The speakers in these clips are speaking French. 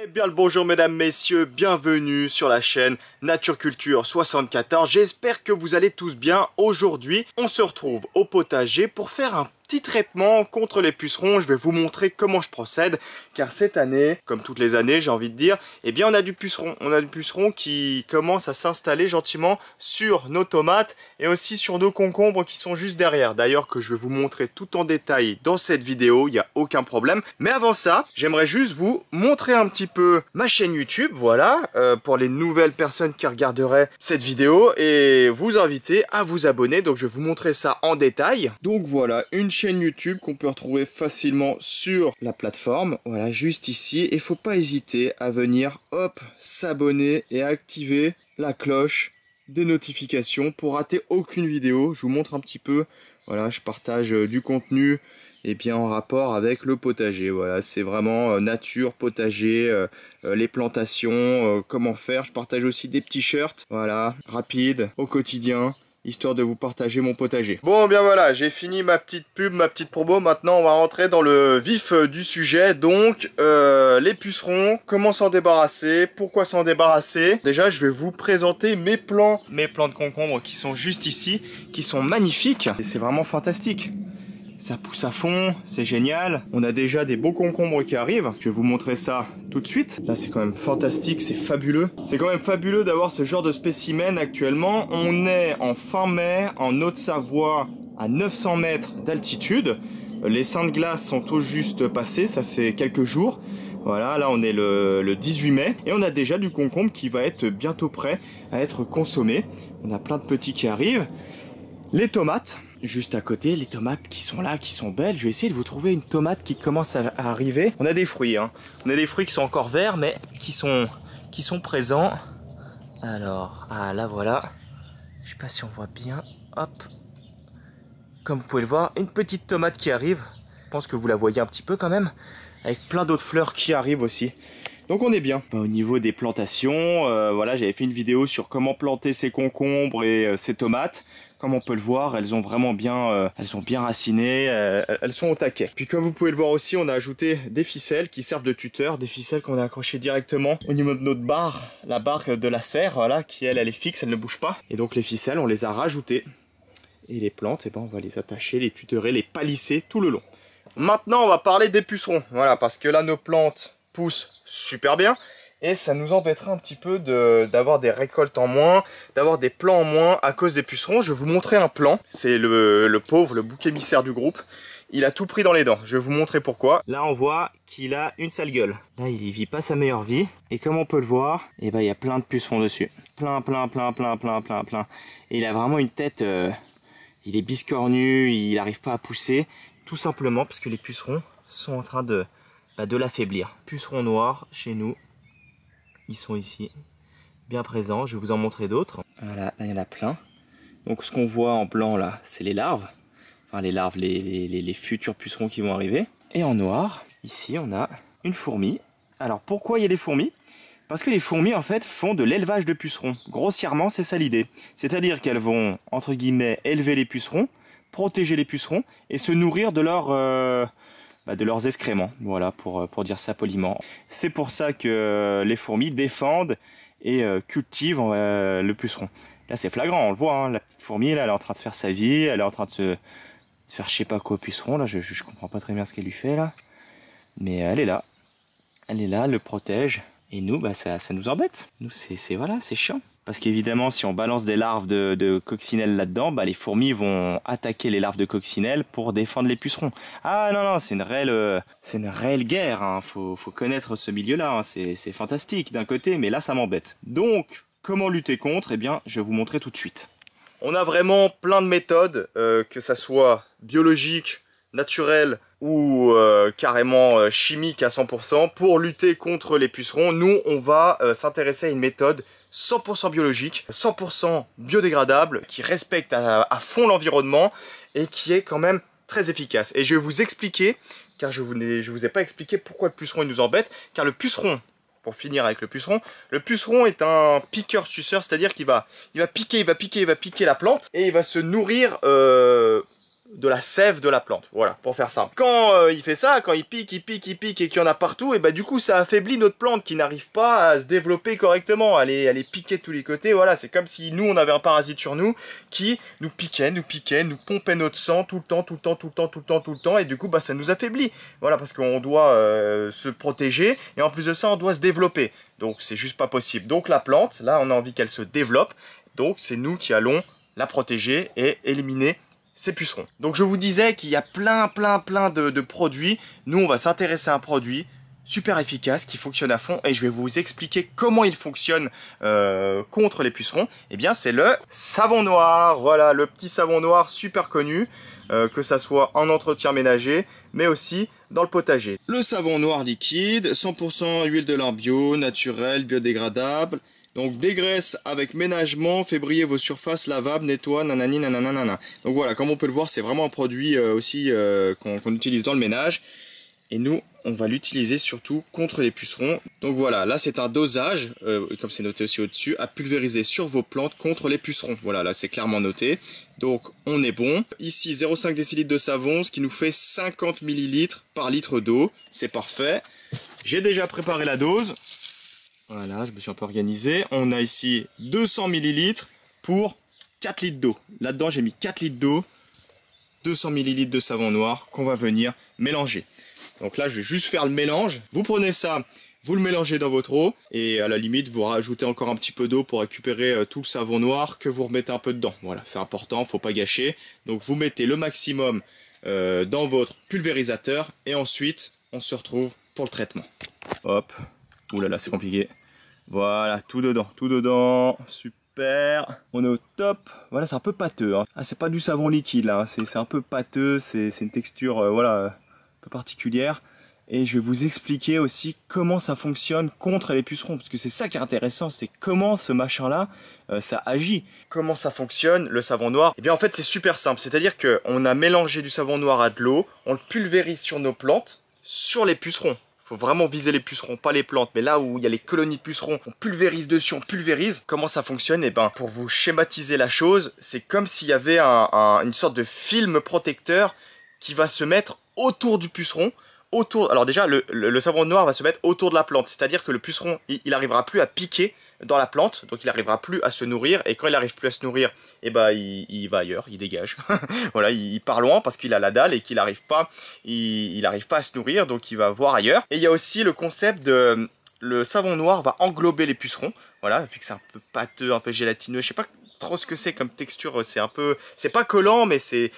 Eh bien le bonjour mesdames, messieurs, bienvenue sur la chaîne Nature Culture 74. J'espère que vous allez tous bien. Aujourd'hui, on se retrouve au potager pour faire un traitement contre les pucerons. Je vais vous montrer comment je procède, car cette année, comme toutes les années, j'ai envie de dire, eh bien on a du puceron. On a du puceron qui commence à s'installer gentiment sur nos tomates et aussi sur nos concombres qui sont juste derrière. D'ailleurs que je vais vous montrer tout en détail dans cette vidéo, il n'y a aucun problème. Mais avant ça, j'aimerais juste vous montrer un petit peu ma chaîne YouTube, voilà, euh, pour les nouvelles personnes qui regarderaient cette vidéo et vous inviter à vous abonner. Donc je vais vous montrer ça en détail. Donc voilà, une chaîne YouTube qu'on peut retrouver facilement sur la plateforme. Voilà, juste ici. Et faut pas hésiter à venir, hop, s'abonner et activer la cloche des notifications pour rater aucune vidéo. Je vous montre un petit peu. Voilà, je partage euh, du contenu et eh bien en rapport avec le potager. Voilà, c'est vraiment euh, nature, potager, euh, les plantations, comment faire. Je partage aussi des petits shirts, voilà, rapide au quotidien histoire de vous partager mon potager. Bon, bien voilà, j'ai fini ma petite pub, ma petite promo. Maintenant, on va rentrer dans le vif euh, du sujet. Donc, euh, les pucerons, comment s'en débarrasser, pourquoi s'en débarrasser. Déjà, je vais vous présenter mes plants, mes plants de concombre qui sont juste ici, qui sont magnifiques. Et c'est vraiment fantastique ça pousse à fond, c'est génial. On a déjà des beaux concombres qui arrivent. Je vais vous montrer ça tout de suite. Là, c'est quand même fantastique, c'est fabuleux. C'est quand même fabuleux d'avoir ce genre de spécimen actuellement. On est en fin mai, en Haute-Savoie, à 900 mètres d'altitude. Les seins de glace sont tout juste passés, ça fait quelques jours. Voilà, là on est le, 18 mai et on a déjà du concombre qui va être bientôt prêt à être consommé. On a plein de petits qui arrivent. Les tomates, juste à côté, les tomates qui sont là, qui sont belles. Je vais essayer de vous trouver une tomate qui commence à, arriver. On a des fruits, hein. On a des fruits qui sont encore verts, mais qui sont, qui sont présents. Alors, ah là voilà. Je sais pas si on voit bien. Hop. Comme vous pouvez le voir, une petite tomate qui arrive. Je pense que vous la voyez un petit peu quand même. Avec plein d'autres fleurs qui arrivent aussi. Donc on est bien. Bah, au niveau des plantations, euh, voilà, j'avais fait une vidéo sur comment planter ces concombres et ces euh, ses tomates. Comme on peut le voir, elles ont vraiment bien, euh, elles sont bien racinées, euh, elles sont au taquet. Puis comme vous pouvez le voir aussi, on a ajouté des ficelles qui servent de tuteurs, des ficelles qu'on a accrochées directement au niveau de notre barre, la barre de la serre, voilà, qui elle, elle est fixe, elle ne bouge pas. Et donc les ficelles, on les a rajoutées. Et les plantes, et eh ben, on va les attacher, les tuteurer, les palisser tout le long. Maintenant, on va parler des pucerons. Voilà, parce que là, nos plantes poussent super bien et ça nous embêtera un petit peu d'avoir des récoltes en moins, d'avoir des plants en moins à cause des pucerons. Je vais vous montrer un plan, c'est le, pauvre, le bouc émissaire du groupe, il a tout pris dans les dents. Je vais vous montrer pourquoi. Là, on voit qu'il a une sale gueule. Là, il y vit pas sa meilleure vie. Et comme on peut le voir, eh ben, il y a plein de pucerons dessus. Plein, plein, plein, plein, plein, plein, plein. Et il a vraiment une tête... Euh, il est biscornu, il n'arrive pas à pousser. Tout simplement parce que les pucerons sont en train de, bah, de l'affaiblir. Pucerons noirs, chez nous, ils sont ici, bien présents. Je vais vous en montrer d'autres. Voilà, là, il y en a plein. Donc ce qu'on voit en blanc là, c'est les larves. Enfin les larves, les, futurs pucerons qui vont arriver. Et en noir, ici on a une fourmi. Alors pourquoi il y a des fourmis Parce que les fourmis en fait font de l'élevage de pucerons. Grossièrement c'est ça l'idée. C'est-à-dire qu'elles vont entre guillemets élever les pucerons, protéger les pucerons et se nourrir de leur... Euh, bah, de leurs excréments, voilà, pour, euh, pour dire ça poliment. C'est pour ça que euh, les fourmis défendent et euh, cultivent le puceron. Là, c'est flagrant, on le voit, hein. la petite fourmi, là, elle est en train de faire sa vie, elle est en train de se, faire je sais pas quoi au puceron, là, je, je comprends pas très bien ce qu'elle lui fait, là. Mais elle est là, elle est là, elle le protège, et nous, bah, ça, ça nous embête. Nous, c'est voilà, c'est chiant. Parce qu'évidemment, si on balance des larves de, de coccinelles là-dedans, bah, les fourmis vont attaquer les larves de coccinelles pour défendre les pucerons. Ah non, non, c'est une réelle, euh, c'est une réelle guerre. Hein. Faut, connaître ce milieu-là. Hein. C'est, fantastique d'un côté, mais là, ça m'embête. Donc, comment lutter contre Eh bien, je vais vous montrer tout de suite. On a vraiment plein de méthodes, euh, que ça soit biologique, naturel ou euh, carrément chimique à 100% pour lutter contre les pucerons. Nous, on va s'intéresser à une méthode 100% biologique, 100% biodégradable, qui respecte à, fond l'environnement et qui est quand même très efficace. Et je vais vous expliquer, car je ne vous ai pas expliqué pourquoi le puceron il nous embête, car le puceron, pour finir avec le puceron, le puceron est un piqueur-suceur, c'est-à-dire qu'il va, il va piquer, il va piquer, il va piquer la plante et il va se nourrir... Euh, de la sève de la plante. Voilà, pour faire simple. Quand euh, il fait ça, quand il pique, il pique, il pique et qu'il y en a partout, et bah du coup ça affaiblit notre plante qui n'arrive pas à se développer correctement. Elle est, elle est piquée de tous les côtés, voilà, c'est comme si nous on avait un parasite sur nous qui nous piquait, nous piquait, nous pompait notre sang tout le temps, tout le temps, tout le temps, tout le temps, tout le temps, et du coup bah ça nous affaiblit. Voilà, parce qu'on doit euh, se protéger, et en plus de ça on doit se développer. Donc c'est juste pas possible. Donc la plante, là on a envie qu'elle se développe, donc c'est nous qui allons la protéger et éliminer ces pucerons Donc je vous disais qu'il y a plein plein plein de, produits. Nous on va s'intéresser à un produit super efficace qui fonctionne à fond et je vais vous expliquer comment il fonctionne euh, contre les pucerons. et eh bien c'est le savon noir, voilà le petit savon noir super connu, euh, que ça soit en entretien ménager mais aussi dans le potager. Le savon noir liquide, 100% huile de lin bio, naturel, biodégradable, donc dégraisse avec ménagement, fait briller vos surfaces lavables, nettoie, nanani, nananana. Donc voilà, comme on peut le voir, c'est vraiment un produit euh, aussi euh, qu'on utilise dans le ménage. Et nous, on va l'utiliser surtout contre les pucerons. Donc voilà, là c'est un dosage, euh, comme c'est noté aussi au-dessus, à pulvériser sur vos plantes contre les pucerons. Voilà, là c'est clairement noté. Donc on est bon. Ici 0,5 décilitres de savon, ce qui nous fait 50 millilitres par litre d'eau. C'est parfait. J'ai déjà préparé la dose. Voilà, oh je me suis un peu organisé. On a ici 200 ml pour 4 litres d'eau. Là-dedans, j'ai mis 4 litres d'eau, 200 ml de savon noir qu'on va venir mélanger. Donc là, je vais juste faire le mélange. Vous prenez ça, vous le mélangez dans votre eau et à la limite, vous rajoutez encore un petit peu d'eau pour récupérer euh, tout le savon noir que vous remettez un peu dedans. Voilà, c'est important, faut pas gâcher. Donc vous mettez le maximum euh, dans votre pulvérisateur et ensuite, on se retrouve pour le traitement. Hop, oulala, là là, c'est compliqué. Voilà, tout dedans, tout dedans. Super. On est au top. Voilà, c'est un peu pâteux. Hein. Ah, c'est pas du savon liquide là. Hein. C'est un peu pâteux. C'est une texture, euh, voilà, euh, un peu particulière. Et je vais vous expliquer aussi comment ça fonctionne contre les pucerons. Parce que c'est ça qui est intéressant, c'est comment ce machin-là, euh, ça agit. Comment ça fonctionne, le savon noir Et eh bien en fait c'est super simple. C'est-à-dire qu'on a mélangé du savon noir à de l'eau, on le pulvérise sur nos plantes, sur les pucerons faut vraiment viser les pucerons, pas les plantes. Mais là où il y a les colonies de pucerons, on pulvérise dessus, on pulvérise. Comment ça fonctionne Et eh ben, pour vous schématiser la chose, c'est comme s'il y avait une sorte de film protecteur qui va se mettre autour du puceron. Autour, alors déjà, le, savon noir va se mettre autour de la plante, c'est-à-dire que le puceron, il, n'arrivera plus à piquer dans la plante, donc il n'arrivera plus à se nourrir, et quand il n'arrive plus à se nourrir, et eh ben il, va ailleurs, il dégage. voilà, il, part loin parce qu'il a la dalle et qu'il n'arrive pas, il, pas à se nourrir, donc il va voir ailleurs. Et il y a aussi le concept de... Le savon noir va englober les pucerons, voilà, vu que c'est un peu pâteux, un peu gélatineux, je sais pas trop ce que c'est comme texture, c'est un peu... C'est pas collant, mais c'est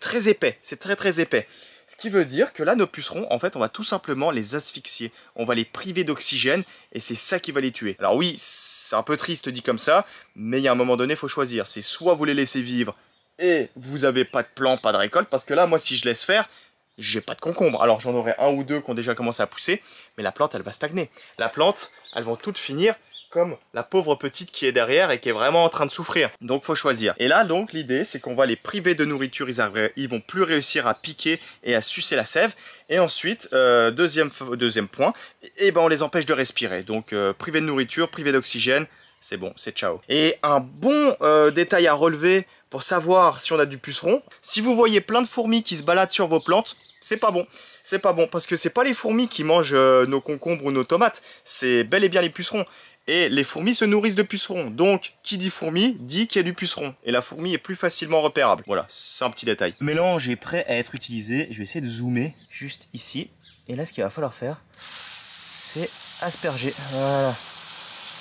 très épais, c'est très très épais. Ce qui veut dire que là, nos pucerons, en fait, on va tout simplement les asphyxier. On va les priver d'oxygène et c'est ça qui va les tuer. Alors oui, c'est un peu triste dit comme ça, mais il y a un moment donné, il faut choisir. C'est soit vous les laissez vivre et vous n'avez pas de plan, pas de récolte, parce que là, moi, si je laisse faire, j'ai pas de concombre. Alors j'en aurai un ou deux qui ont déjà commencé à pousser, mais la plante, elle va stagner. La plante, elles vont toutes finir comme la pauvre petite qui est derrière et qui est vraiment en train de souffrir. Donc faut choisir. Et là donc l'idée c'est qu'on va les priver de nourriture, ils, ils vont plus réussir à piquer et à sucer la sève. Et ensuite, euh, deuxième, deuxième point, et eh ben on les empêche de respirer. Donc euh, privé de nourriture, privé d'oxygène, c'est bon, c'est ciao. Et un bon euh, détail à relever pour savoir si on a du puceron, si vous voyez plein de fourmis qui se baladent sur vos plantes, c'est pas bon. C'est pas bon parce que c'est pas les fourmis qui mangent nos concombres ou nos tomates, c'est bel et bien les pucerons. Et les fourmis se nourrissent de pucerons. Donc, qui dit fourmi dit qu'il y a du puceron. Et la fourmi est plus facilement repérable. Voilà, c'est un petit détail. Le mélange est prêt à être utilisé. Je vais essayer de zoomer juste ici. Et là, ce qu'il va falloir faire, c'est asperger. Voilà.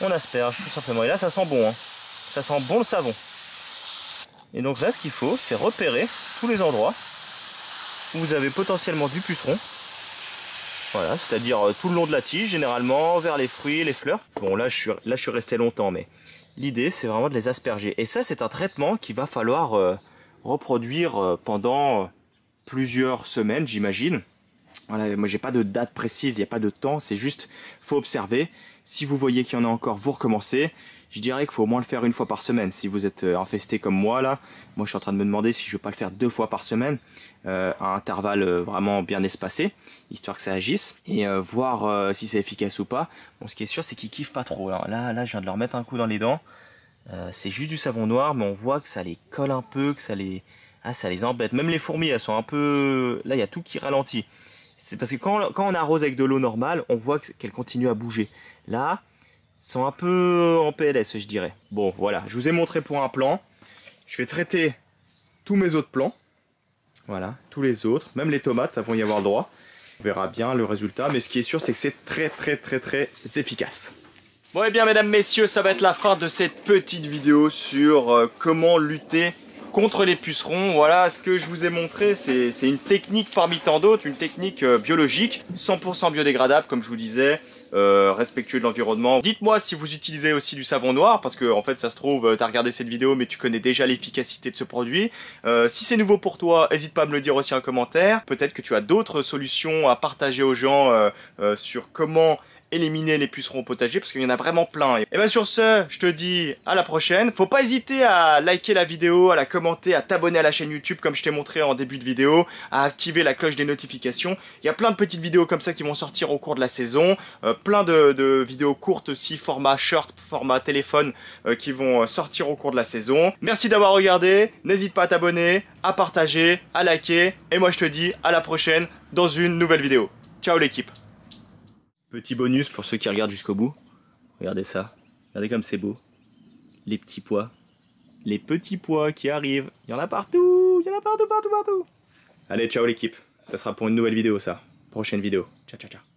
On asperge tout simplement. Et là, ça sent bon. Hein. Ça sent bon le savon. Et donc là, ce qu'il faut, c'est repérer tous les endroits où vous avez potentiellement du puceron voilà, c'est-à-dire euh, tout le long de la tige, généralement, vers les fruits, les fleurs. Bon, là, je suis, resté longtemps, mais l'idée, c'est vraiment de les asperger. Et ça, c'est un traitement qu'il va falloir euh, reproduire euh, pendant plusieurs semaines, j'imagine. Voilà, moi, j'ai pas de date précise, il n'y a pas de temps, c'est juste, faut observer. Si vous voyez qu'il y en a encore, vous recommencez je dirais qu'il faut au moins le faire une fois par semaine. Si vous êtes euh, infesté comme moi là, moi je suis en train de me demander si je vais pas le faire deux fois par semaine, euh, à intervalles euh, vraiment bien espacés, histoire que ça agisse, et euh, voir si c'est efficace ou pas. Bon, ce qui est sûr, c'est qu'ils kiffent pas trop. là, là, je viens de leur mettre un coup dans les dents. c'est juste du savon noir, mais on voit que ça les colle un peu, que ça les, ah, ça les embête. Même les fourmis, elles sont un peu, là, il y a tout qui ralentit. C'est parce que quand, quand on arrose avec de l'eau normale, on voit qu'elles continuent à bouger. Là, sont un peu euh, en PLS, je dirais. Bon, voilà, je vous ai montré pour un plan. Je vais traiter tous mes autres plans. Voilà, tous les autres, même les tomates, ça vont y avoir droit. On verra bien le résultat, mais ce qui est sûr, c'est que c'est très très très très efficace. Bon et eh bien mesdames, messieurs, ça va être la fin de cette petite vidéo sur euh, comment lutter contre les pucerons. Voilà, ce que je vous ai montré, c'est une technique parmi tant d'autres, une technique euh, biologique, 100% biodégradable comme je vous disais, euh, respectueux de l'environnement. Dites-moi si vous utilisez aussi du savon noir, parce que en fait ça se trouve, euh, as regardé cette vidéo mais tu connais déjà l'efficacité de ce produit. Euh, si c'est nouveau pour toi, n'hésite pas à me le dire aussi en commentaire. Peut-être que tu as d'autres solutions à partager aux gens sur comment éliminer les pucerons potagers parce qu'il y en a vraiment plein. Et, bien sur ce, je te dis à la prochaine. Faut pas hésiter à liker la vidéo, à la commenter, à t'abonner à la chaîne YouTube comme je t'ai montré en début de vidéo, à activer la cloche des notifications. Il y a plein de petites vidéos comme ça qui vont sortir au cours de la saison, euh, plein de, vidéos courtes aussi, format short, format téléphone, euh, qui vont euh, sortir au cours de la saison. Merci d'avoir regardé, n'hésite pas à t'abonner, à partager, à liker, et moi je te dis à la prochaine dans une nouvelle vidéo. Ciao l'équipe Petit bonus pour ceux qui regardent jusqu'au bout. Regardez ça. Regardez comme c'est beau. Les petits pois. Les petits pois qui arrivent. Il y en a partout. Il y en a partout, partout, partout. Allez, ciao l'équipe. Ça sera pour une nouvelle vidéo, ça. Prochaine vidéo. Ciao, ciao, ciao.